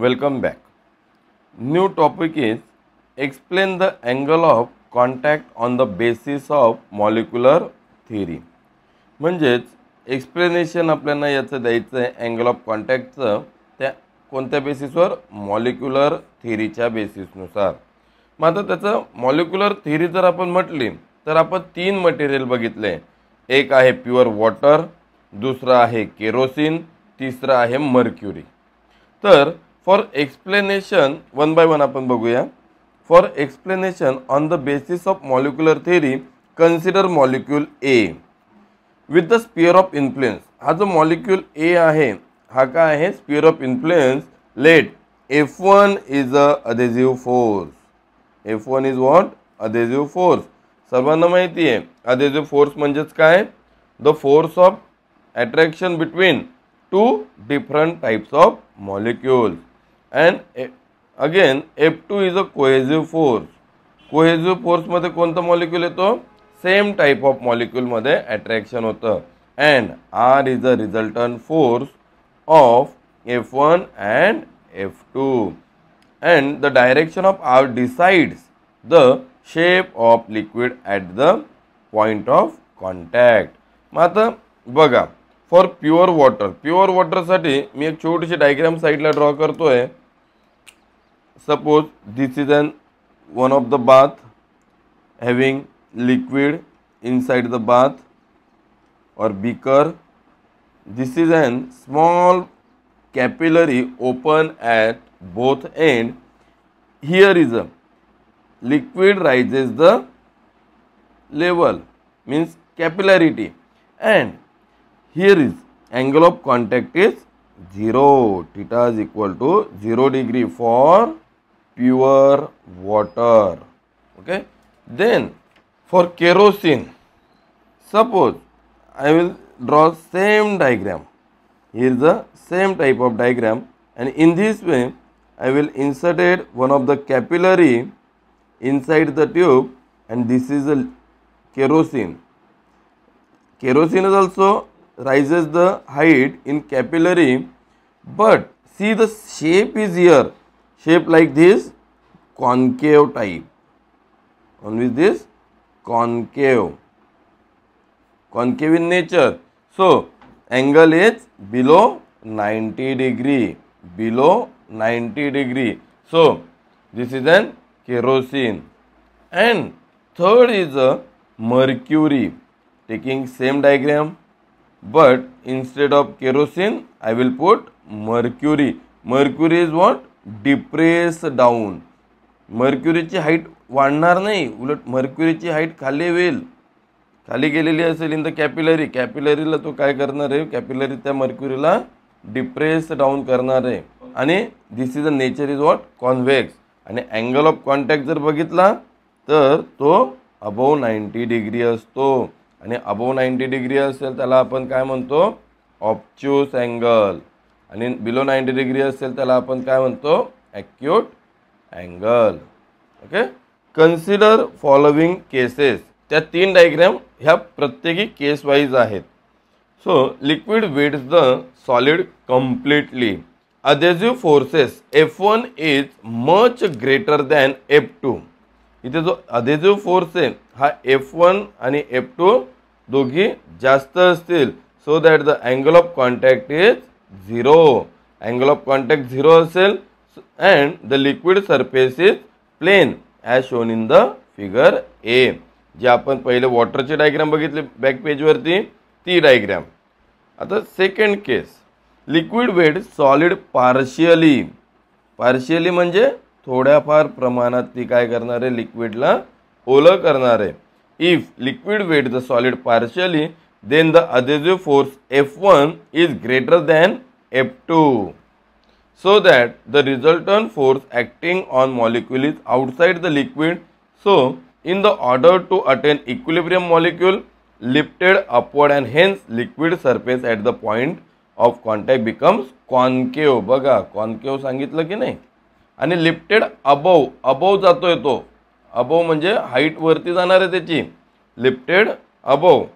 Welcome back new topic is explain the angle of contact on the basis of molecular theory म्हणजेच explanation आपल्याला याचं द्यायचं आहे angle of कॉन्टॅक्टचं त्या कोणत्या बेसिसवर मॉलिक्युलर थेरीच्या बेसिसनुसार मग आता त्याचं मॉलिक्युलर थिअरी जर आपण म्हटली तर आपण तीन मटेरियल बघितले एक आहे प्युअर वॉटर दुसरं आहे केरोसिन तिसरं आहे मर्क्युरी तर for explanation one by one आपण बघूया for explanation on the basis of molecular theory consider molecule A with the sphere of influence हा जो मॉलिक्युल ए आहे हा काय आहे sphere of influence let F one is a adhesive force F one is what adhesive force सर्वांना माहिती आहे adhesive force म्हणजेच काय the force of attraction between two different types of molecules and again F two is a cohesive force cohesive फोर्समध्ये कोणतं molecule येतो same type of मॉलिक्यूलमध्ये attraction होतं and R is a resultant force of F one and F two and the direction of R decides the shape of liquid at the point of contact मग आता बघा for pure water pure वॉटरसाठी मी एक छोटीशी diagram साईडला draw करतो आहे Suppose this is an one of the bath having liquid inside the bath or beaker. This is an small capillary open at both end. Here is a liquid rises the level means capillarity and here is angle of contact is 0 theta is equal to 0 degree for pure water okay then for kerosene suppose i will draw same diagram here is the same type of diagram and in this way i will inserted one of the capillary inside the tube and this is a kerosene kerosene is also rises the height in capillary but see the shape is here shape like this concave type on with this concave concave in nature so angle is below 90 degree below 90 degree so this is an kerosene and third is a mercury taking same diagram but instead of kerosene i will put mercury mercury is what depress down मर्क्युरीची height वाढणार नाही उलट मर्क्युरीची height खाली होईल खाली गेलेली असेल in the capillary कॅपिलरीला तो काय करणार आहे कॅपिलरी त्या मर्क्युरीला डिप्रेस डाऊन करणार आहे आणि this is a nature is what convex आणि अँगल ऑफ कॉन्टॅक्ट जर बघितला तर तो अबोव नाईंटी डिग्री असतो आणि अबोव नाईंटी डिग्री असेल त्याला आपण काय म्हणतो ऑप्च्युस अँगल आणि बिलो नाईंटी डिग्री असेल त्याला आपण काय म्हणतो acute angle okay consider following cases त्या तीन डायग्रॅम ह्या प्रत्येकी केस वाईज आहेत so liquid wets the solid completely adhesive forces F one is much greater than F two इथे जो अधेझिव्ह फोर्स आहे हा एफ वन आणि एफ टू दोघी जास्त असतील so that the angle of contact is zero angle of contact zero असेल and the liquid surface is plane as shown in the figure A जे आपण पहिले वॉटरचे डायग्राम बघितले बॅक पेजवरती ती डायग्राम आता second case liquid wet solid partially partially म्हणजे थोड्याफार प्रमाणात ती काय करणार आहे लिक्विडला ओलं करणार आहे if liquid wet the solid partially then the adhesive force F1 is greater than F2 so that the resultant force acting on molecule is outside the liquid. So, in the order to attain equilibrium molecule lifted upward and hence liquid surface at the point of contact becomes concave. Baga, concave सांगितलं की nahi. And lifted above, above jato yato. Above manje height जाणार आहे techi. Lifted above.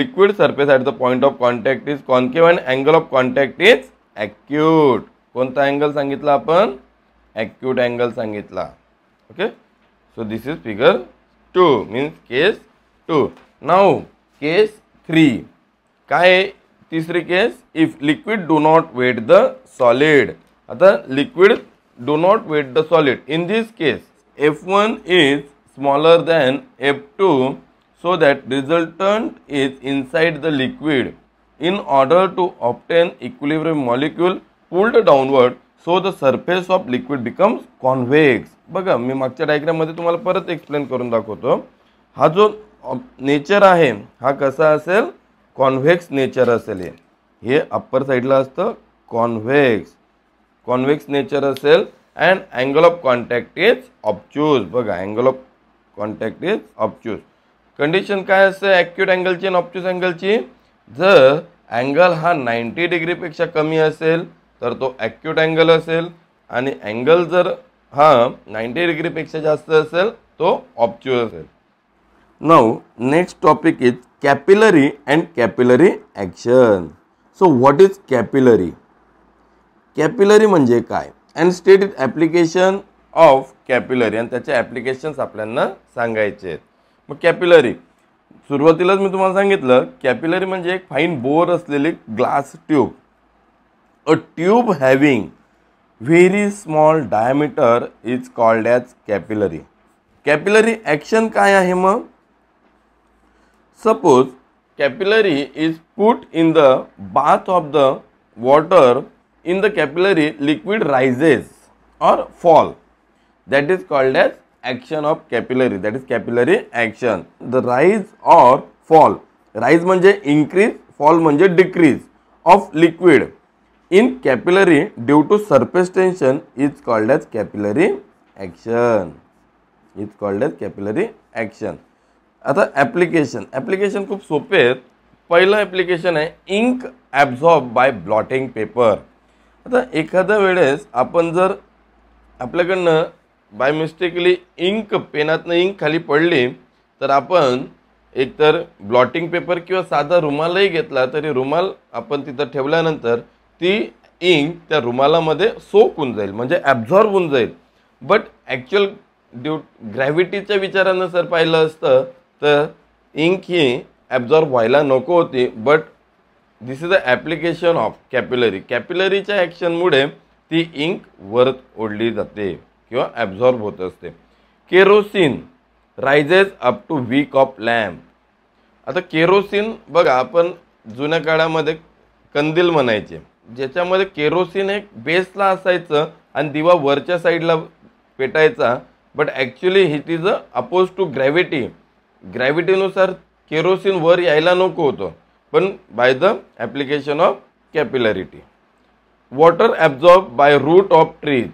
Liquid surface at the point of contact is concave and angle of contact is acute कोणता angle सांगितला आपण acute angle सांगितला okay so this is figure two means case two now case three काय तिसरी case if liquid do not wet the solid आता liquid do not wet the solid in this case F one is smaller than F two so that resultant is inside the liquid. In order to obtain equilibrium molecule pulled downward, so the surface of liquid becomes convex बघा मी मागच्या डायग्राममध्ये तुम्हाला परत explain करून दाखवतो हा जो नेचर आहे हा कसा असेल कॉन्व्हेक्स नेचर असेल हे अप्पर साईडला असतं कॉन्व्हेक्स कॉन्व्हेक्स नेचर असेल and angle of contact is obtuse बघा angle of contact is obtuse condition काय असते ॲक्यूट अँगलची आणि ऑप्च्युस अँगलची जर अँगल हा नाईंटी डिग्रीपेक्षा कमी असेल तर तो ॲक्यूट अँगल असेल आणि अँगल जर हा नाईंटी डिग्रीपेक्षा जास्त असेल तो ऑप्च्यू असेल now next topic is capillary and capillary action so what is capillary capillary म्हणजे काय and state is application of capillary आणि त्याचे ॲप्लिकेशन्स आपल्याला सांगायचे आहेत मग कॅपिलरी सुरुवातीलाच मी तुम्हाला सांगितलं कॅपिलरी म्हणजे एक फाईन बोर असलेली glass tube a tube having very small diameter is called as capillary capillary action काय आहे मग suppose capillary is put in the bath of the water in the capillary liquid rises or fall that is called as action of capillary that is capillary action the rise or fall rise म्हणजे increase fall म्हणजे decrease of liquid in capillary due to surface tension is called as capillary action is called as capillary action आता application application खूप सोपे आहेत पहिलं application आहे ink absorb by blotting paper आता एखाद्या वेळेस आपण जर आपल्याकडनं बाय मिस्टेकली इंक पेनातनं इंक खाली पडली तर आपण एकतर ब्लॉटिंग पेपर किंवा साधा रुमालही घेतला तरी रुमाल आपण तिथं ठेवल्यानंतर ती इंक त्या रुमालामध्ये सोक होऊन जाईल म्हणजे ॲब्झॉर्ब होऊन जाईल बट ॲक्च्युअल ड्यू ग्रॅव्हिटीच्या विचारानं जर पाहिलं असतं तर इंक ही ॲब्झॉर्ब व्हायला नको होती but this is the application of capillary कॅप्युलरीच्या ॲक्शनमुळे ती इंक वरत ओढली जाते किंवा ॲब्झॉर्ब होत असते kerosene rises up to wick of lamp आता केरोसिन बघा आपण जुन्या काळामध्ये कंदील म्हणायचे ज्याच्यामध्ये केरोसिन एक बेसला असायचं आणि दिवा वरच्या साईडला पेटायचा but actually heat is a oppose to gravity ग्रॅव्हिटीनुसार केरोसिन वर यायला नको होतं पण by the application of capillarity water absorb by root of trees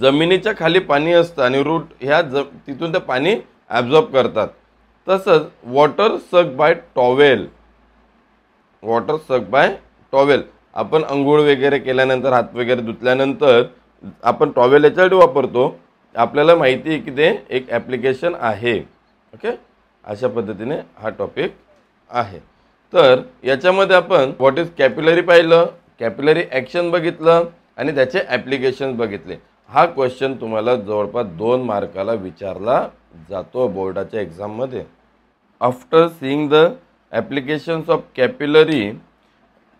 जमिनीच्या खाली पाणी असतं आणि रूट ह्या ज तिथून ते पाणी ॲब्झॉर्ब करतात तसंच water suck by towel water suck by towel आपण अंघोळ वगैरे केल्यानंतर हात वगैरे धुतल्यानंतर आपण टॉवेल याच्यासाठी वापरतो आपल्याला माहिती आहे की ते एक ॲप्लिकेशन आहे ओके अशा पद्धतीने हा टॉपिक आहे तर याच्यामध्ये आपण व्हॉट इज कॅप्युलरी पाहिलं कॅप्युलरी ॲक्शन बघितलं आणि त्याचे ॲप्लिकेशन्स बघितले हा क्वेश्चन तुम्हाला जवळपास दोन मार्काला विचारला जातो बोर्डाच्या एक्झाममध्ये after seeing the applications of capillary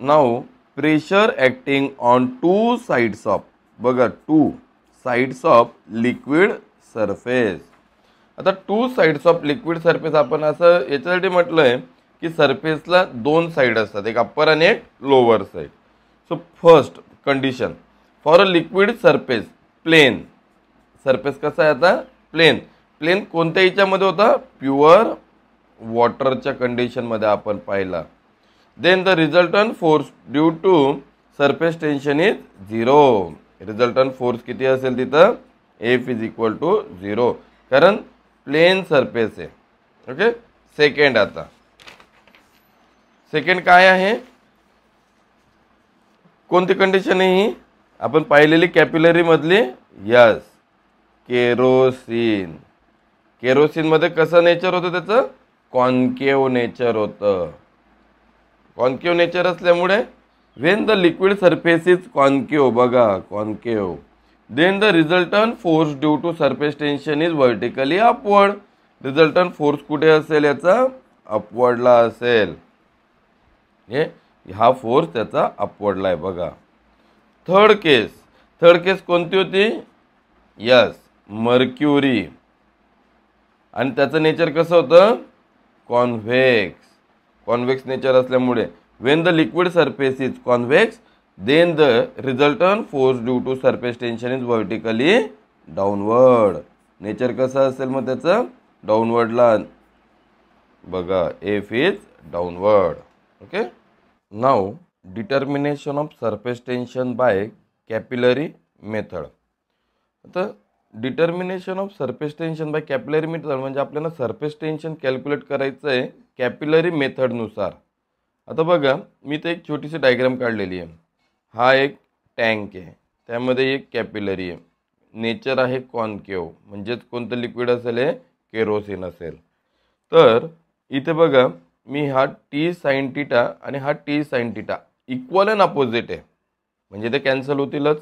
now pressure acting on two sides of बघा two sides of liquid surface आता two sides of liquid surface आपण असं याच्यासाठी म्हटलं आहे की सरफेसला दोन साईड असतात एक अप्पर आणि एक lower side so first condition for a liquid surface plane surface कसा आहे आता प्लेन प्लेन कोणत्या याच्यामध्ये होता प्युअर वॉटरच्या कंडिशनमध्ये आपण पाहिला then the resultant force due to surface tension is zero resultant force किती असेल तिथं F is equal to zero कारण प्लेन सरफेस आहे ओके सेकंड आता सेकंड काय आहे कोणती कंडिशन आहे ही आपण पाहिलेली कॅपिलरीमधली यस केरोसिन केरोसिनमध्ये कसं नेचर होतं त्याचं कॉन्केव नेचर होतं कॉन्केव नेचर असल्यामुळे when the liquid surface is concave बघा concave then the resultant force due to surface tension is vertically upward resultant force कुठे असेल याचा अपवर्डला असेल हे हा फोर्स त्याचा अपवर्डला आहे बघा थर्ड केस थर्ड केस कोणती होती यस मर्क्युरी आणि त्याचं नेचर कसं होतं कॉन्व्हेक्स कॉन्व्हेक्स नेचर असल्यामुळे when the liquid surface is convex then the resultant force due to surface tension is vertically downward nature कसं असेल मग त्याचं डाउनवर्डला बघा F is downward okay now determination of surface tension by capillary method तर determination of surface tension by capillary method म्हणजे आपल्याला surface tension calculate करायचं आहे कॅपिलरी मेथडनुसार आता बघा मी तर एक छोटीशी डायग्राम काढलेली आहे हा एक टँक आहे त्यामध्ये एक कॅपिलरी आहे नेचर आहे कॉनकेव म्हणजेच कोणतं लिक्विड असेल हे केरोसिन असेल तर इथे बघा मी हा टी साइन टीटा आणि हा T sine theta equal and opposite आहे म्हणजे ते कॅन्सल होतीलच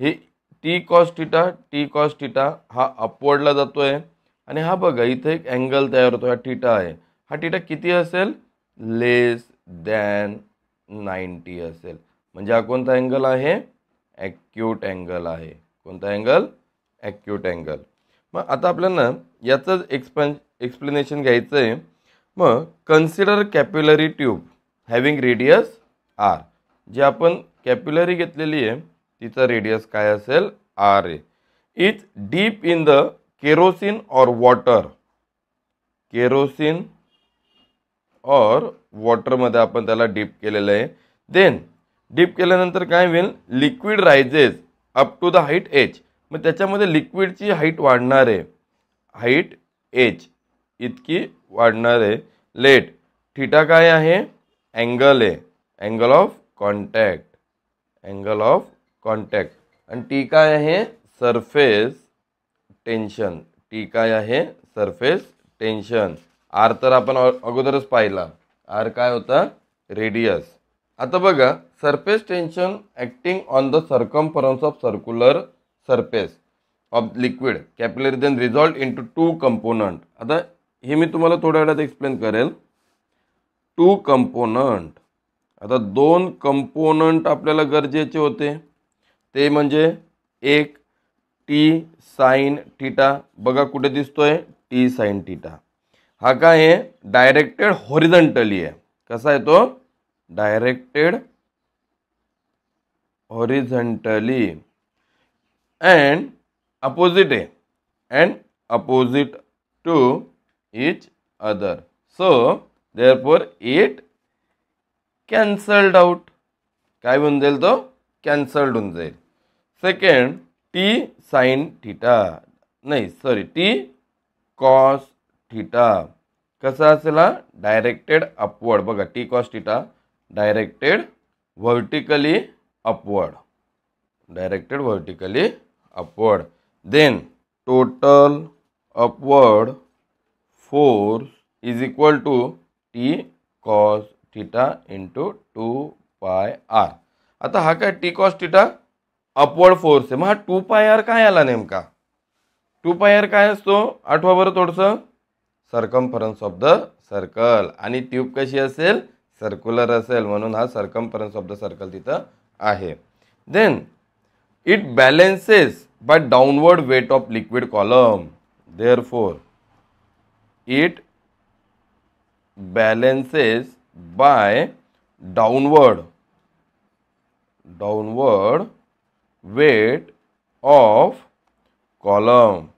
हे T cos theta T cos theta हा अपवर्डला जातो आहे आणि हा बघा इथे एक अँगल तयार होतो हा टीटा आहे हा टीटा किती असेल लेस दॅन नाईन्टी असेल म्हणजे हा कोणता अँगल आहे ॲक्यूट अँगल आहे कोणता अँगल ॲक्यूट अँगल मग आता आपल्याला याचंच एक्सपॅन एक्सप्लेनेशन घ्यायचं आहे मग consider capillary tube having radius R जी आपण कॅप्युलरी घेतलेली आहे तिचा रेडियस काय असेल R A it's dip in the kerosene or water kerosene or वॉटरमध्ये आपण त्याला डीप केलेलं आहे देन डीप केल्यानंतर काय होईल liquid rises up to the height H मग त्याच्यामध्ये लिक्विडची हाईट वाढणार आहे हाईट एच इतकी वाढणार आहे लेट थिटा काय आहे अँगल आहे angle of contact angle of contact आणि टी काय आहे सरफेस टेन्शन टी काय आहे सरफेस टेन्शन आर तर आपण अगोदरच पाहिला आर काय होता रेडियस आता बघा surface tension acting on the circum circumference of circular surface of liquid capillary then resolved into two component आता हे मी तुम्हाला थोड्या वेळात एक्सप्लेन करेल टू कंपोनंट आता दोन कंपोनंट आपल्याला गरजेचे होते ते म्हणजे एक टी साईन टीटा बघा कुठे दिसतो आहे टी साईन टीटा हा काय आहे डायरेक्टेड हॉरिझंटली आहे कसा आहे तो डायरेक्टेड हॉरिझंटली अँड अपोजिट आहे and opposite to each other so therefore it cancelled out काय होऊन जाईल तो कॅन्सल्ड होऊन जाईल सेकंड टी साईन थीटा नाही सॉरी टी कॉस थीटा कसा असेल हा डायरेक्टेड अपवर्ड बघा T cos theta directed vertically upward directed vertically upward then total upward force is equal to T cos theta into two pi R आता हा काय T cos theta upward force आहे मग हा टू पाय आर काय आला नेमका to pi R काय असतो आठवा बरं थोडंसं फरन्स ऑफ द सर्कल आणि ट्यूब कशी असेल सर्क्युलर असेल म्हणून हा फरन्स ऑफ द सर्कल तिथं आहे then it balances by downward weight of liquid column therefore it balances by downward downward weight of column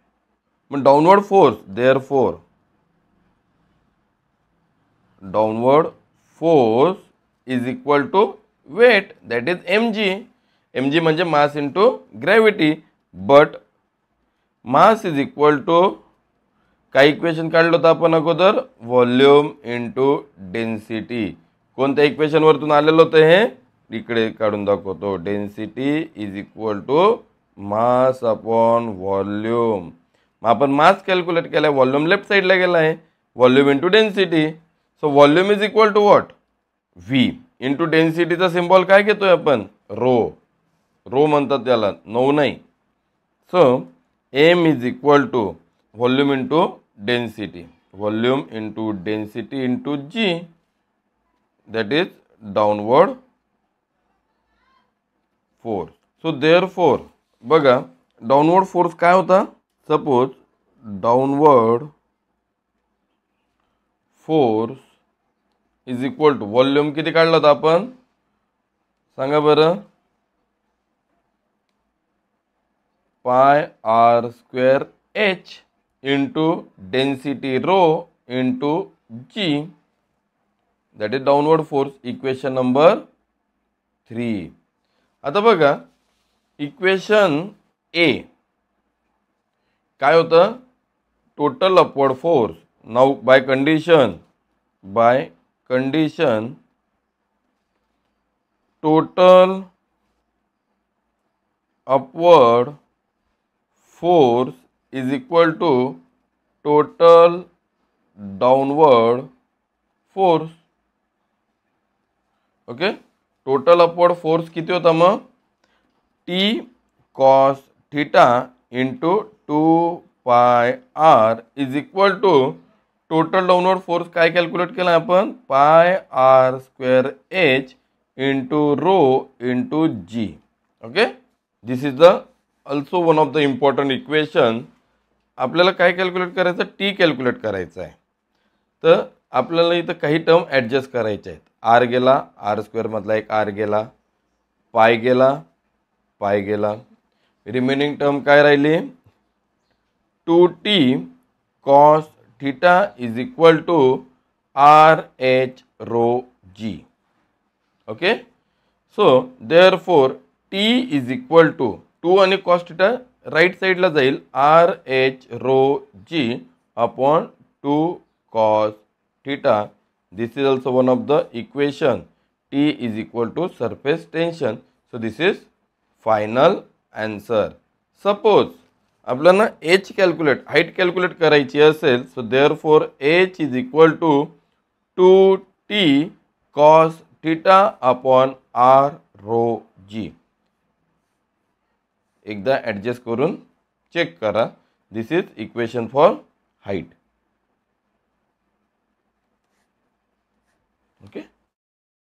downward force therefore downward force is equal to weight that is mg mg म्हणजे mass into gravity but mass is equal to काय equation काढलं होतं आपण अगोदर volume into density कोणत्या इक्वेशनवरतून आलेलं होतं हे इकडे काढून दाखवतो density is equal to mass upon volume मग आपण मास कॅल्क्युलेट केला आहे व्हॉल्यूम लेफ्ट साईडला गेला आहे volume into density so volume is equal to what V into डेन्सिटीचा सिम्बॉल काय घेतोय आपण रो रो म्हणतात त्याला नऊ नाही so M is equal to volume into density volume into G that is downward force so therefore बघा downward force काय होता suppose downward force is equal to volume किती काढला होता आपण सांगा बरं pi R square H into density rho into g that is downward force equation number 3 आता बघा इक्वेशन ए काय होतं total upward force now by condition by condition total upward force is equal to total downward force okay total upward force किती होता मग T cos theta into two pi R is equal to total downward force काय calculate केला आपण pi R square H into rho into G okay this is the also one of the important equation आपल्याला काय calculate करायचं T calculate करायचं आहे तर आपल्याला इथं काही टर्म ॲडजस्ट करायचे आहेत आर गेला आर स्क्वेअरमधला एक आर गेला पाय गेला पाय गेला रिमेनिंग टर्म काय राहिली two T cos theta is equal to R H rho G okay so therefore T is equal to two आणि कॉस थिटा राईट साईडला जाईल R H rho G upon two cos theta this is also one of the equation T is equal to surface tension so this is final answer suppose आपल्याला H calculate height calculate करायची असेल so therefore H is equal to two T cos theta upon R rho G एकदा adjust करून check करा this is equation for height okay